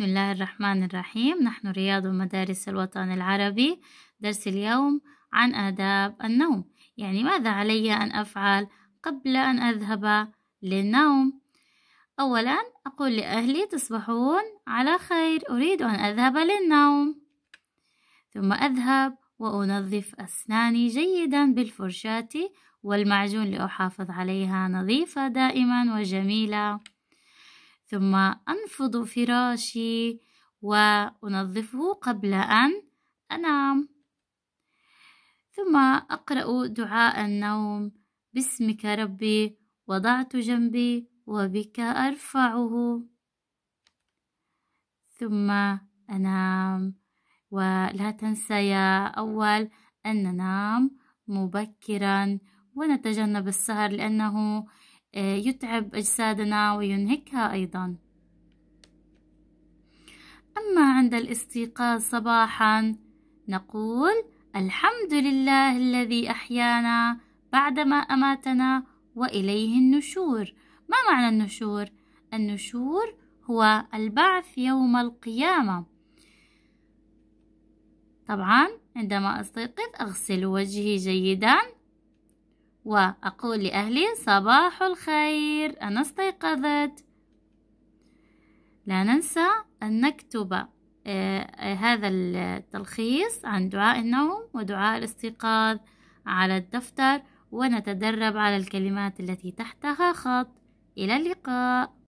بسم الله الرحمن الرحيم نحن رياض مدارس الوطن العربي درس اليوم عن آداب النوم يعني ماذا علي أن أفعل قبل أن أذهب للنوم أولا أقول لأهلي تصبحون على خير أريد أن أذهب للنوم ثم أذهب وأنظف أسناني جيدا بالفرشاة والمعجون لأحافظ عليها نظيفة دائما وجميلة ثم أنفض فراشي وأنظفه قبل أن أنام ثم أقرأ دعاء النوم باسمك ربي وضعت جنبي وبك أرفعه ثم أنام ولا تنسى يا أول أن ننام مبكرا ونتجنب السهر لأنه آه، يتعب أجسادنا وينهكها أيضا أما عند الاستيقاظ صباحا نقول الحمد لله الذي أحيانا بعدما أماتنا وإليه النشور ما معنى النشور؟ النشور هو البعث يوم القيامة طبعا عندما أستيقظ أغسل وجهي جيدا وأقول لأهلي صباح الخير أنا استيقظت لا ننسى أن نكتب آه، آه، هذا التلخيص عن دعاء النوم ودعاء الاستيقاظ على الدفتر ونتدرب على الكلمات التي تحتها خط إلى اللقاء